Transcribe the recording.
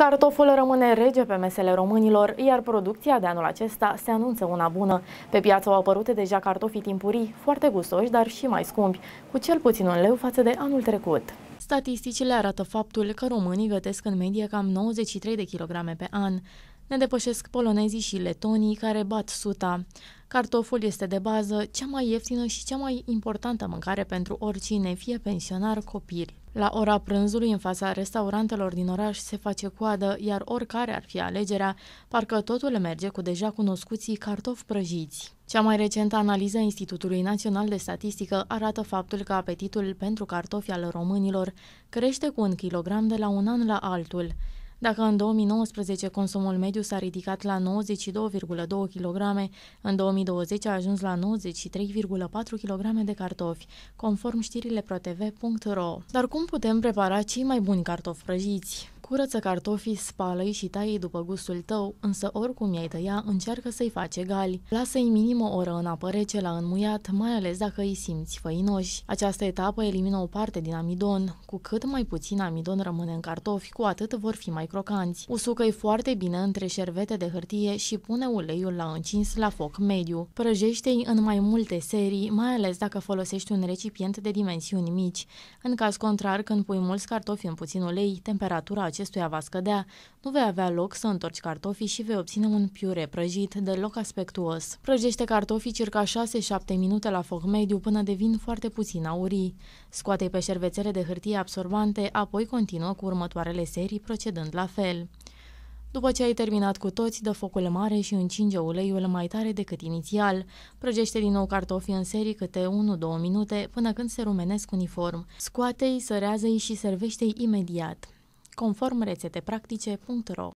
Cartoful rămâne rege pe mesele românilor, iar producția de anul acesta se anunță una bună. Pe piață au apărut deja cartofii timpurii, foarte gustoși, dar și mai scumpi, cu cel puțin un leu față de anul trecut. Statisticile arată faptul că românii gătesc în medie cam 93 de kilograme pe an. Ne depășesc polonezii și letonii care bat suta. Cartoful este de bază cea mai ieftină și cea mai importantă mâncare pentru oricine, fie pensionar, copil la ora prânzului, în fața restaurantelor din oraș, se face coadă, iar oricare ar fi alegerea, parcă totul merge cu deja cunoscuții cartofi prăjiți. Cea mai recentă analiză a Institutului Național de Statistică arată faptul că apetitul pentru cartofi al românilor crește cu un kilogram de la un an la altul. Dacă în 2019 consumul mediu s-a ridicat la 92,2 kg, în 2020 a ajuns la 93,4 kg de cartofi, conform știrile protv.ro. Dar cum putem prepara cei mai buni cartofi prăjiți? Curăță cartofii, spală-i și taie după gustul tău, însă oricum i-ai tăia, încearcă să-i faci egali. Lasă-i minim o oră în apă rece la înmuiat, mai ales dacă îi simți făinoși. Această etapă elimină o parte din amidon. Cu cât mai puțin amidon rămâne în cartofi, cu atât vor fi mai crocanți. Usucă-i foarte bine între șervete de hârtie și pune uleiul la încins la foc mediu. Prăjește-i în mai multe serii, mai ales dacă folosești un recipient de dimensiuni mici. În caz contrar, când pui mulți cartofi în puțin ulei, temperatura acestuia va scădea, nu vei avea loc să întorci cartofii și vei obține un piure prăjit deloc aspectuos. Prăjește cartofii circa 6-7 minute la foc mediu până devin foarte puțin aurii. scoate pe șervețele de hârtie absorbante, apoi continuă cu următoarele serii procedând la fel. După ce ai terminat cu toți, dă focul mare și încinge uleiul mai tare decât inițial. Prăjește din nou cartofii în serii câte 1-2 minute până când se rumenesc uniform. Scoate-i, sărează-i și servește-i imediat conform rețetepractice.ro